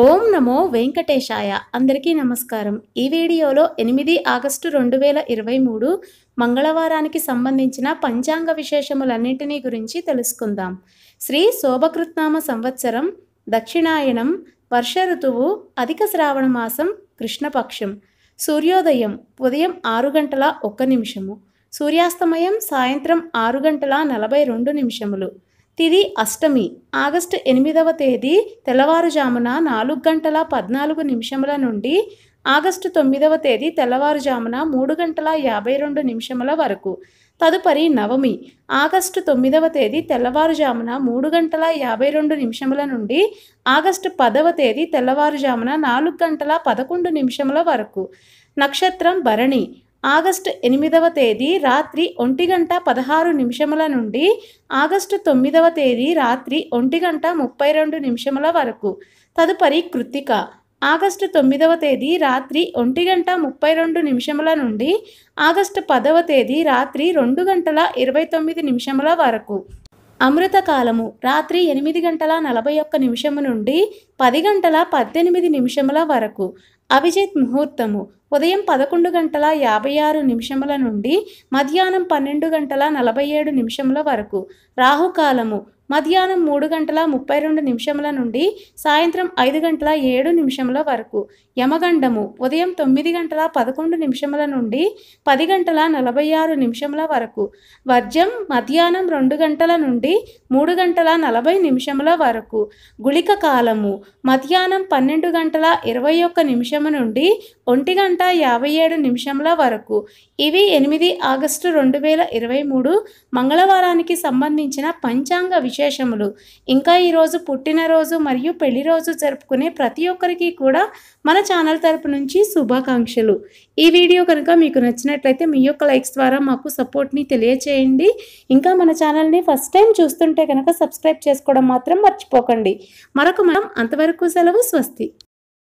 ఓం నమో వెంకటేశాయ అందరికీ నమస్కారం ఈ వీడియోలో ఎనిమిది ఆగస్టు రెండు వేల ఇరవై మూడు మంగళవారానికి సంబంధించిన పంచాంగ విశేషములన్నింటినీ గురించి తెలుసుకుందాం శ్రీ శోభకృత్నామ సంవత్సరం దక్షిణాయనం వర్ష ఋతువు అధిక శ్రావణ మాసం కృష్ణపక్షం సూర్యోదయం ఉదయం ఆరు గంటల ఒక్క నిమిషము సూర్యాస్తమయం సాయంత్రం ఆరు గంటల నలభై రెండు నిమిషములు తిది అష్టమి ఆగస్టు ఎనిమిదవ తేదీ తెల్లవారుజామున నాలుగు గంటల పద్నాలుగు నిమిషముల నుండి ఆగస్టు తొమ్మిదవ తేదీ తెల్లవారుజామున మూడు గంటల యాభై రెండు నిమిషముల వరకు తదుపరి నవమి ఆగస్టు తొమ్మిదవ తేదీ తెల్లవారుజామున మూడు గంటల యాభై రెండు నిమిషముల నుండి ఆగస్టు పదవ తేదీ తెల్లవారుజామున నాలుగు గంటల పదకొండు నిమిషముల వరకు నక్షత్రం భరణి ఆగస్టు ఎనిమిదవ తేదీ రాత్రి ఒంటి గంట పదహారు నిమిషముల నుండి ఆగస్టు తొమ్మిదవ తేదీ రాత్రి ఒంటి గంట ముప్పై రెండు నిమిషముల వరకు తదుపరి కృత్తిక ఆగస్టు తొమ్మిదవ తేదీ రాత్రి ఒంటి గంట ముప్పై రెండు నిమిషముల నుండి ఆగస్టు పదవ తేదీ రాత్రి రెండు గంటల ఇరవై తొమ్మిది నిమిషముల వరకు అమృతకాలము రాత్రి ఎనిమిది గంటల నలభై ఒక్క నిమిషము నుండి పది గంటల పద్దెనిమిది నిమిషముల వరకు అభిజిత్ ముహూర్తము ఉదయం పదకొండు గంటల యాభై ఆరు నిమిషముల నుండి మధ్యాహ్నం పన్నెండు గంటల నలభై ఏడు నిమిషముల వరకు రాహుకాలము మధ్యాహ్నం మూడు గంటల ముప్పై రెండు నిమిషముల నుండి సాయంత్రం ఐదు గంటల ఏడు నిమిషముల వరకు యమగండము ఉదయం తొమ్మిది గంటల పదకొండు నిమిషముల నుండి పది గంటల నలభై ఆరు నిమిషముల వరకు వర్జం మధ్యాహ్నం రెండు గంటల నుండి మూడు గంటల నలభై నిమిషముల వరకు గుళిక కాలము మధ్యాహ్నం పన్నెండు గంటల ఇరవై ఒక్క నిమిషము నుండి ఒంటి గంట గంట యాభై ఏడు నిమిషంల వరకు ఇవి ఎనిమిది ఆగస్టు రెండు వేల ఇరవై మూడు మంగళవారానికి సంబంధించిన పంచాంగ విశేషములు ఇంకా ఈరోజు పుట్టినరోజు మరియు పెళ్లి రోజు జరుపుకునే ప్రతి ఒక్కరికి కూడా మన ఛానల్ తరపు నుంచి శుభాకాంక్షలు ఈ వీడియో కనుక మీకు నచ్చినట్లయితే మీ యొక్క లైక్స్ ద్వారా మాకు సపోర్ట్ని తెలియచేయండి ఇంకా మన ఛానల్ని ఫస్ట్ టైం చూస్తుంటే కనుక సబ్స్క్రైబ్ చేసుకోవడం మాత్రం మర్చిపోకండి మరొక మనం అంతవరకు సెలవు స్వస్తి